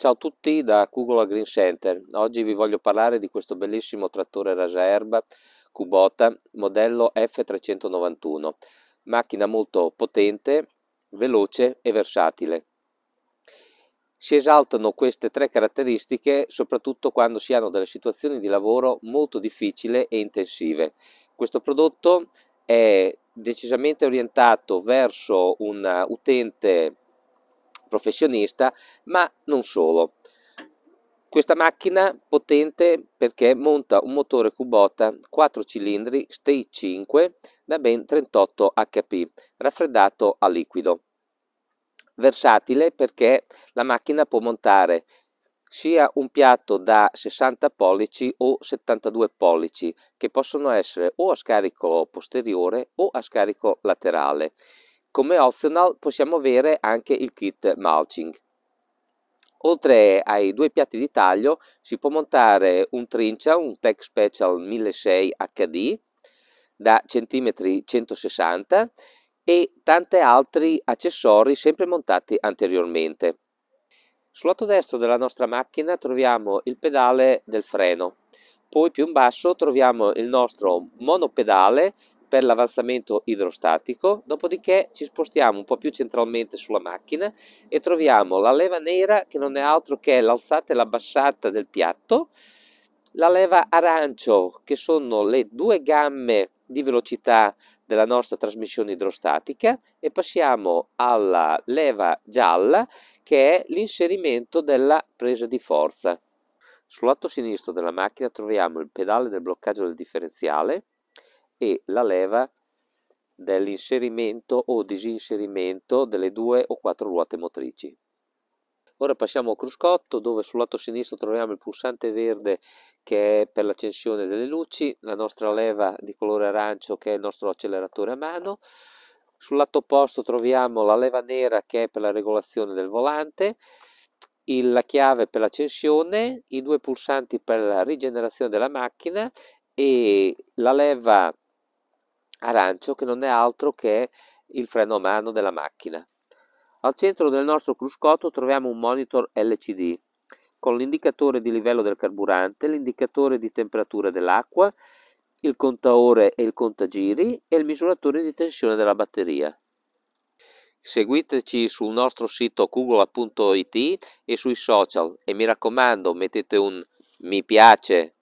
Ciao a tutti da Kugola Green Center. Oggi vi voglio parlare di questo bellissimo trattore rasaerba Kubota modello F391. Macchina molto potente, veloce e versatile. Si esaltano queste tre caratteristiche soprattutto quando si hanno delle situazioni di lavoro molto difficili e intensive. Questo prodotto è decisamente orientato verso un utente professionista, ma non solo. Questa macchina potente perché monta un motore Kubota 4 cilindri Stage 5 da ben 38 HP, raffreddato a liquido. Versatile perché la macchina può montare sia un piatto da 60 pollici o 72 pollici che possono essere o a scarico posteriore o a scarico laterale. Come optional possiamo avere anche il kit mulching. Oltre ai due piatti di taglio si può montare un trincia, un Tech Special 1006 HD da centimetri 160 e tanti altri accessori sempre montati anteriormente. Sul lato destro della nostra macchina troviamo il pedale del freno, poi più in basso troviamo il nostro monopedale per l'avanzamento idrostatico, dopodiché ci spostiamo un po' più centralmente sulla macchina e troviamo la leva nera che non è altro che l'alzata e l'abbassata del piatto, la leva arancio che sono le due gamme di velocità della nostra trasmissione idrostatica e passiamo alla leva gialla che è l'inserimento della presa di forza. Sul lato sinistro della macchina troviamo il pedale del bloccaggio del differenziale, e la leva dell'inserimento o disinserimento delle due o quattro ruote motrici. Ora passiamo al cruscotto dove sul lato sinistro troviamo il pulsante verde che è per l'accensione delle luci, la nostra leva di colore arancio che è il nostro acceleratore a mano, sul lato opposto troviamo la leva nera che è per la regolazione del volante, il, la chiave per l'accensione, i due pulsanti per la rigenerazione della macchina e la leva arancio che non è altro che il freno a mano della macchina. Al centro del nostro cruscotto troviamo un monitor LCD con l'indicatore di livello del carburante, l'indicatore di temperatura dell'acqua, il contaore e il contagiri e il misuratore di tensione della batteria. Seguiteci sul nostro sito google.it e sui social e mi raccomando mettete un mi piace